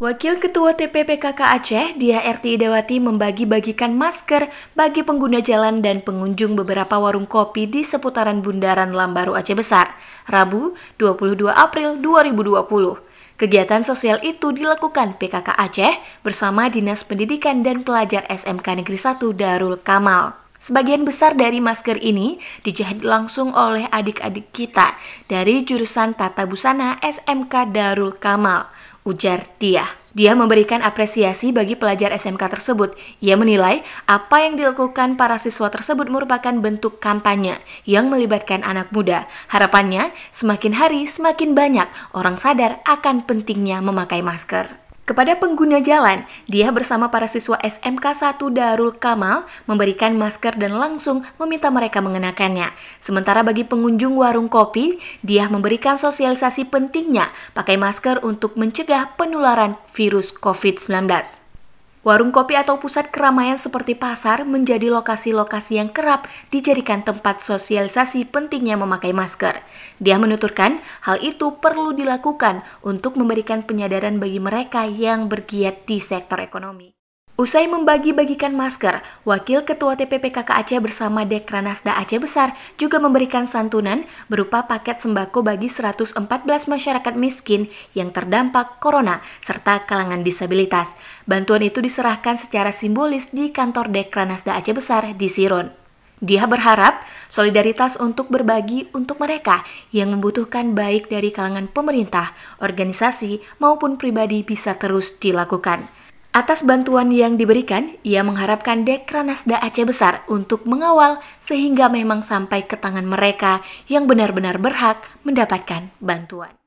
Wakil Ketua TPPKK Aceh, Dia RT Dewati membagi-bagikan masker bagi pengguna jalan dan pengunjung beberapa warung kopi di seputaran Bundaran Lambaru Aceh Besar, Rabu 22 April 2020. Kegiatan sosial itu dilakukan PKK Aceh bersama Dinas Pendidikan dan Pelajar SMK Negeri 1 Darul Kamal. Sebagian besar dari masker ini dijahit langsung oleh adik-adik kita dari jurusan Tata Busana SMK Darul Kamal, ujar dia. Dia memberikan apresiasi bagi pelajar SMK tersebut. Ia menilai apa yang dilakukan para siswa tersebut merupakan bentuk kampanye yang melibatkan anak muda. Harapannya, semakin hari semakin banyak orang sadar akan pentingnya memakai masker. Kepada pengguna jalan, dia bersama para siswa SMK 1 Darul Kamal memberikan masker dan langsung meminta mereka mengenakannya. Sementara bagi pengunjung warung kopi, dia memberikan sosialisasi pentingnya pakai masker untuk mencegah penularan virus COVID-19. Warung kopi atau pusat keramaian seperti pasar menjadi lokasi-lokasi yang kerap dijadikan tempat sosialisasi pentingnya memakai masker. Dia menuturkan, hal itu perlu dilakukan untuk memberikan penyadaran bagi mereka yang bergiat di sektor ekonomi. Usai membagi-bagikan masker, Wakil Ketua TPPKK Aceh bersama Dekranasda Aceh Besar juga memberikan santunan berupa paket sembako bagi 114 masyarakat miskin yang terdampak corona serta kalangan disabilitas. Bantuan itu diserahkan secara simbolis di kantor Dekranasda Aceh Besar di Sirun. Dia berharap solidaritas untuk berbagi untuk mereka yang membutuhkan baik dari kalangan pemerintah, organisasi, maupun pribadi bisa terus dilakukan. Atas bantuan yang diberikan, ia mengharapkan Dekranasda Aceh Besar untuk mengawal sehingga memang sampai ke tangan mereka yang benar-benar berhak mendapatkan bantuan.